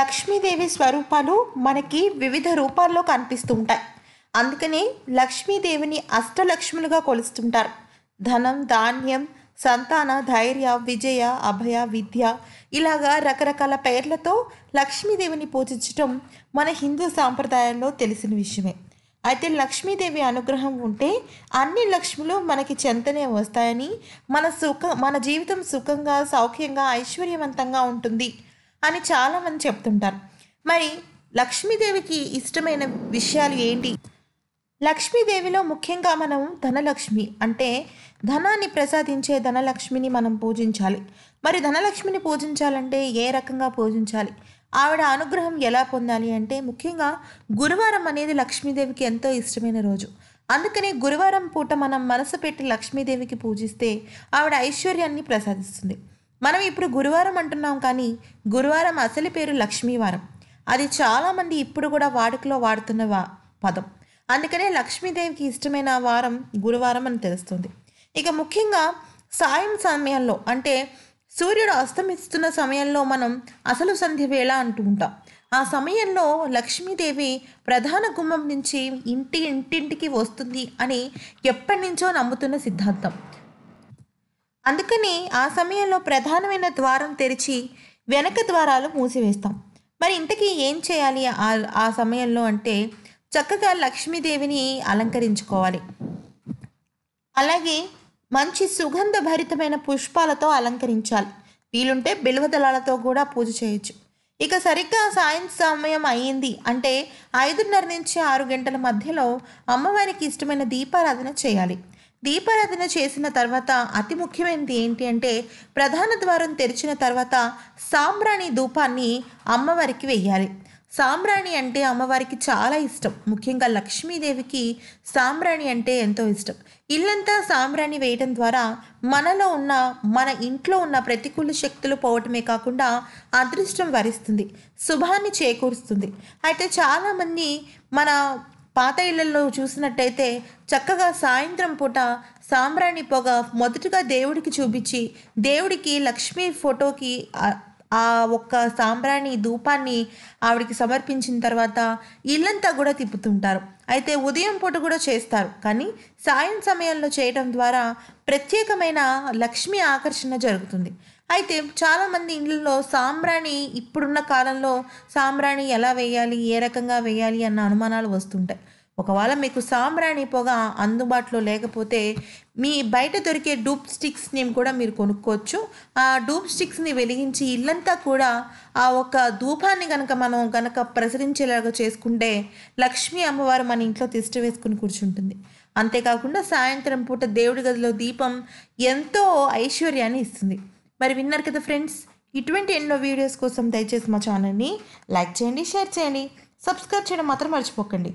లక్ష్మీదేవి స్వరూపాలు మనకి వివిధ రూపాల్లో కనిపిస్తుంటాయి అందుకనే లక్ష్మీదేవిని అష్టలక్ష్ములుగా కొలుస్తుంటారు ధనం ధాన్యం సంతాన ధైర్య విజయ అభయ విద్య ఇలాగా రకరకాల పేర్లతో లక్ష్మీదేవిని పూజించటం మన హిందూ సాంప్రదాయంలో తెలిసిన విషయమే అయితే లక్ష్మీదేవి అనుగ్రహం ఉంటే అన్ని లక్ష్ములు మనకి చెంతనే వస్తాయని మన సుఖ మన జీవితం సుఖంగా సౌఖ్యంగా ఐశ్వర్యవంతంగా ఉంటుంది అని చాలామంది చెప్తుంటారు మరి లక్ష్మీదేవికి ఇష్టమైన విషయాలు ఏంటి లక్ష్మీదేవిలో ముఖ్యంగా మనం ధనలక్ష్మి అంటే ధనాన్ని ప్రసాదించే ధనలక్ష్మిని మనం పూజించాలి మరి ధనలక్ష్మిని పూజించాలంటే ఏ రకంగా పూజించాలి ఆవిడ అనుగ్రహం ఎలా పొందాలి అంటే ముఖ్యంగా గురువారం అనేది లక్ష్మీదేవికి ఎంతో ఇష్టమైన రోజు అందుకనే గురువారం పూట మనం మనసు పెట్టి లక్ష్మీదేవికి పూజిస్తే ఆవిడ ఐశ్వర్యాన్ని ప్రసాదిస్తుంది మనం ఇప్పుడు గురువారం అంటున్నాం కానీ గురువారం అసలు పేరు లక్ష్మీవారం అది చాలామంది ఇప్పుడు కూడా వాడుకలో వాడుతున్న వా పదం అందుకనే లక్ష్మీదేవికి ఇష్టమైన వారం గురువారం అని తెలుస్తుంది ఇక ముఖ్యంగా సాయం సమయంలో అంటే సూర్యుడు అస్తమిస్తున్న సమయంలో మనం అసలు సంధ్య వేళ అంటూ ఉంటాం ఆ సమయంలో లక్ష్మీదేవి ప్రధాన గుమ్మం నుంచి ఇంటి ఇంటింటికి వస్తుంది అని ఎప్పటి నుంచో నమ్ముతున్న సిద్ధాంతం అందుకని ఆ సమయంలో ప్రధానమైన ద్వారం తెరిచి వెనక ద్వారాలు మూసివేస్తాం మరి ఇంతకీ ఏం చేయాలి ఆ ఆ సమయంలో అంటే చక్కగా లక్ష్మీదేవిని అలంకరించుకోవాలి అలాగే మంచి సుగంధ భరితమైన పుష్పాలతో అలంకరించాలి వీలుంటే బిల్వదళాలతో కూడా పూజ చేయొచ్చు ఇక సరిగ్గా సాయం సమయం అయ్యింది అంటే ఐదున్నర నుంచి ఆరు గంటల మధ్యలో అమ్మవారికి ఇష్టమైన దీపారాధన చేయాలి దీపారాధన చేసిన తర్వాత అతి ముఖ్యమైనది ఏంటి అంటే ప్రధాన ద్వారం తెరిచిన తర్వాత సాంబ్రాణి ధూపాన్ని అమ్మవారికి వెయ్యాలి సాంబ్రాణి అంటే అమ్మవారికి చాలా ఇష్టం ముఖ్యంగా లక్ష్మీదేవికి సాంబ్రాణి అంటే ఎంతో ఇష్టం ఇల్లంతా సాంబ్రాణి వేయడం ద్వారా మనలో ఉన్న మన ఇంట్లో ఉన్న ప్రతికూల శక్తులు పోవటమే కాకుండా అదృష్టం వరిస్తుంది శుభాన్ని చేకూరుస్తుంది అయితే చాలామంది మన పాత ఇళ్లలో చూసినట్టయితే చక్కగా సాయంత్రం పూట సాంబ్రాణి పొగ మొదటగా దేవుడికి చూపించి దేవుడికి లక్ష్మీ ఫోటోకి ఆ ఒక్క సాంబ్రాణి ధూపాన్ని ఆవిడికి సమర్పించిన తర్వాత ఇల్లంతా కూడా తిప్పుతుంటారు అయితే ఉదయం పూట కూడా చేస్తారు కానీ సాయం సమయంలో చేయడం ద్వారా ప్రత్యేకమైన లక్ష్మీ ఆకర్షణ జరుగుతుంది అయితే చాలామంది ఇండ్లలో సాంబ్రాణి ఇప్పుడున్న కాలంలో సాంబ్రాణి ఎలా వేయాలి ఏ రకంగా వేయాలి అన్న అనుమానాలు వస్తుంటాయి ఒకవేళ మీకు సాంబ్రాణి పొగ అందుబాటులో లేకపోతే మీ బయట దొరికే డూప్ స్టిక్స్ని కూడా మీరు కొనుక్కోవచ్చు ఆ డూప్ స్టిక్స్ని వెలిగించి ఇల్లంతా కూడా ఆ ఒక ధూపాన్ని కనుక మనం కనుక ప్రసరించేలాగా చేసుకుంటే లక్ష్మీ అమ్మవారు మన ఇంట్లో తిష్ట వేసుకుని కూర్చుంటుంది అంతేకాకుండా సాయంత్రం పూట దేవుడి గదిలో దీపం ఎంతో ఐశ్వర్యాన్ని ఇస్తుంది మరి విన్నారు కదా ఫ్రెండ్స్ ఇటువంటి ఎన్నో వీడియోస్ కోసం దయచేసి మా ఛానల్ని లైక్ చేయండి షేర్ చేయండి సబ్స్క్రైబ్ చేయడం మాత్రం మర్చిపోకండి